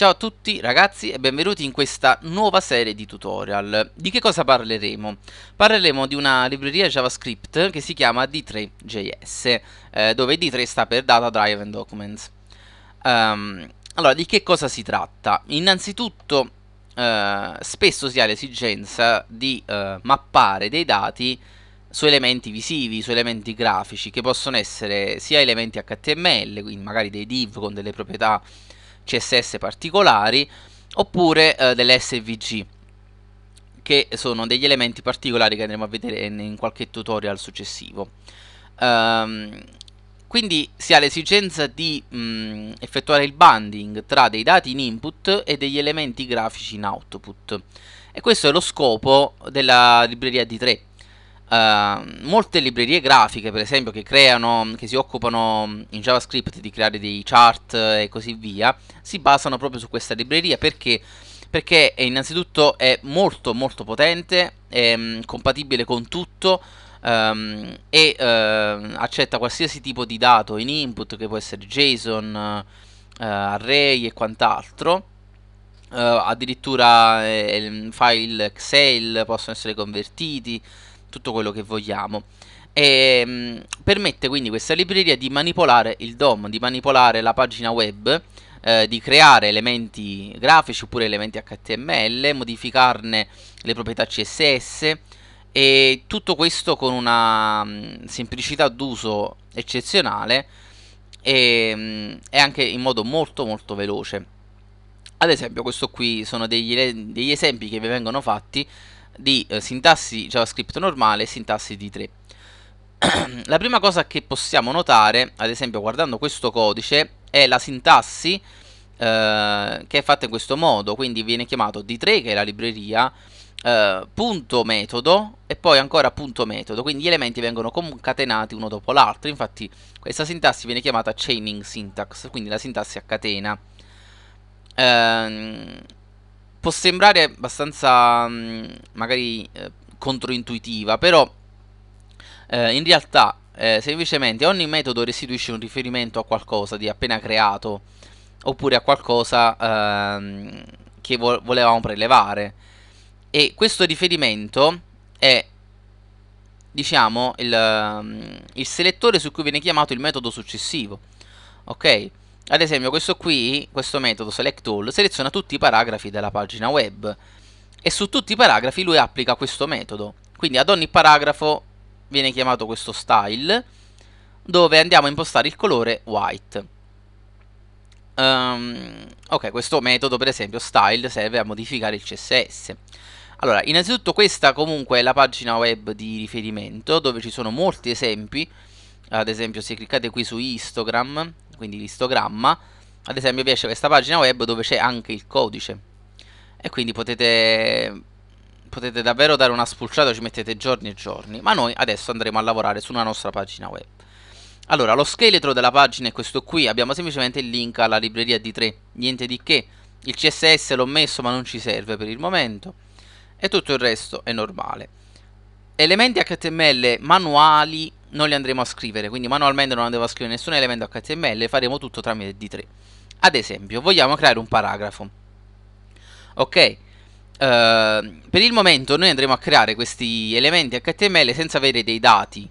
Ciao a tutti ragazzi e benvenuti in questa nuova serie di tutorial. Di che cosa parleremo? Parleremo di una libreria JavaScript che si chiama D3.js, eh, dove D3 sta per Data Driven Documents. Um, allora, di che cosa si tratta? Innanzitutto, eh, spesso si ha l'esigenza di eh, mappare dei dati su elementi visivi, su elementi grafici, che possono essere sia elementi HTML, quindi magari dei div con delle proprietà CSS particolari oppure eh, delle SVG che sono degli elementi particolari che andremo a vedere in, in qualche tutorial successivo. Um, quindi si ha l'esigenza di mh, mm, effettuare il banding tra dei dati in input e degli elementi grafici in output. E questo è lo scopo della libreria d 3 Ehm, molte librerie grafiche, per esempio, che creano, che si occupano in JavaScript di creare dei chart e così via, si basano proprio su questa libreria perché, perché innanzitutto è molto molto potente, è mm, compatibile con tutto um, e uh, accetta qualsiasi tipo di dato in input che può essere JSON, uh, array e quant'altro. Eh, addirittura eh, file Excel possono essere convertiti tutto quello che vogliamo. E ehm, mh, permette quindi questa libreria di manipolare il DOM, di manipolare la pagina web, eh, di creare elementi grafici oppure elementi HTML, modificarne le proprietà CSS e tutto questo con una mh, mm, semplicità d'uso eccezionale e, ehm, mh, e anche in modo molto molto veloce. Ad esempio questo qui sono degli, degli esempi che vi vengono fatti di eh, sintassi JavaScript normale e sintassi D3. la prima cosa che possiamo notare, ad esempio guardando questo codice, è la sintassi eh, che è fatta in questo modo, quindi viene chiamato D3 che è la libreria, eh, punto metodo e poi ancora punto metodo, quindi gli elementi vengono concatenati uno dopo l'altro, infatti questa sintassi viene chiamata chaining syntax, quindi la sintassi a catena. Eh, può sembrare abbastanza mh, mm, magari eh, controintuitiva, però eh, in realtà eh, semplicemente ogni metodo restituisce un riferimento a qualcosa di appena creato oppure a qualcosa ehm, che vo- volevamo prelevare e questo riferimento è diciamo il, mm, il, selettore su cui viene chiamato il metodo successivo ok ad esempio questo qui, questo metodo select all, seleziona tutti i paragrafi della pagina web e su tutti i paragrafi lui applica questo metodo. Quindi ad ogni paragrafo viene chiamato questo style dove andiamo a impostare il colore white. Um, ok, questo metodo per esempio style serve a modificare il CSS. Allora, innanzitutto questa comunque è la pagina web di riferimento dove ci sono molti esempi. Ad esempio se cliccate qui su Instagram quindi l'istogramma, ad esempio vi esce questa pagina web dove c'è anche il codice e quindi potete, potete davvero dare una spulciata, ci mettete giorni e giorni, ma noi adesso andremo a lavorare sulla nostra pagina web. Allora, lo scheletro della pagina è questo qui, abbiamo semplicemente il link alla libreria D3, niente di che, il CSS l'ho messo ma non ci serve per il momento e tutto il resto è normale. Elementi HTML manuali non li andremo a scrivere, quindi manualmente non andremo a scrivere nessun elemento HTML, faremo tutto tramite D3. Ad esempio, vogliamo creare un paragrafo. Ok, Uh, per il momento noi andremo a creare questi elementi HTML senza avere dei dati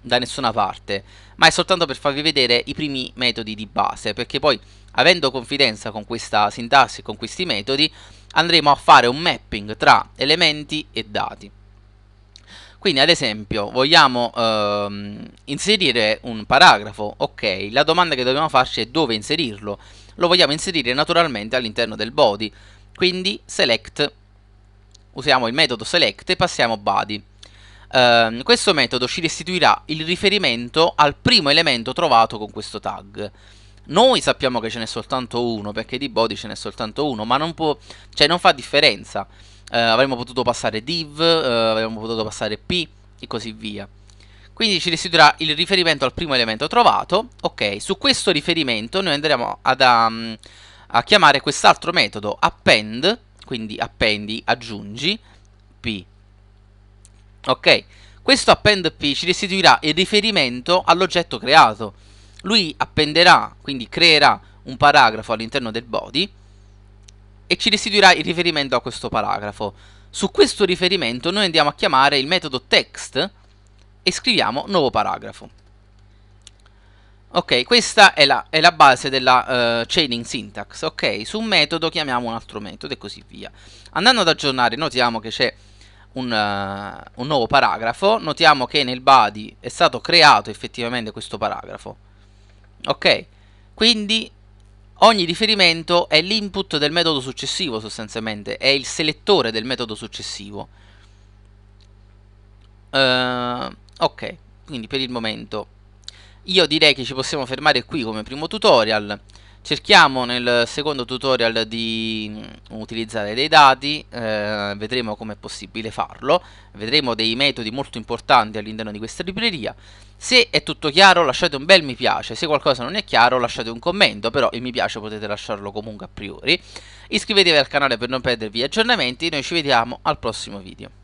da nessuna parte, ma è soltanto per farvi vedere i primi metodi di base, perché poi avendo confidenza con questa sintassi e con questi metodi andremo a fare un mapping tra elementi e dati. Quindi, ad esempio, vogliamo ehm, inserire un paragrafo, ok, la domanda che dobbiamo farci è dove inserirlo. Lo vogliamo inserire naturalmente all'interno del body, quindi select, usiamo il metodo select e passiamo body. Ehm, questo metodo ci restituirà il riferimento al primo elemento trovato con questo tag. Noi sappiamo che ce n'è soltanto uno, perché di body ce n'è soltanto uno, ma non, può, cioè non fa differenza eh, avremmo potuto passare div, eh, avremmo potuto passare p e così via. Quindi ci restituirà il riferimento al primo elemento trovato. Ok, su questo riferimento noi andremo ad, um, a chiamare quest'altro metodo append, quindi appendi, aggiungi, p. Ok, questo append p ci restituirà il riferimento all'oggetto creato. Lui appenderà, quindi creerà un paragrafo all'interno del body e ci restituirà il riferimento a questo paragrafo. Su questo riferimento noi andiamo a chiamare il metodo text e scriviamo nuovo paragrafo. Ok, questa è la, è la base della uh, chaining syntax. Ok, su un metodo chiamiamo un altro metodo e così via. Andando ad aggiornare notiamo che c'è un, uh, un nuovo paragrafo. Notiamo che nel body è stato creato effettivamente questo paragrafo. Ok, quindi Ogni riferimento è l'input del metodo successivo sostanzialmente, è il selettore del metodo successivo. Uh, ok, quindi per il momento io direi che ci possiamo fermare qui come primo tutorial. Cerchiamo nel secondo tutorial di mm, utilizzare dei dati, eh, vedremo come è possibile farlo, vedremo dei metodi molto importanti all'interno di questa libreria. Se è tutto chiaro lasciate un bel mi piace, se qualcosa non è chiaro lasciate un commento, però il mi piace potete lasciarlo comunque a priori. Iscrivetevi al canale per non perdervi aggiornamenti, noi ci vediamo al prossimo video.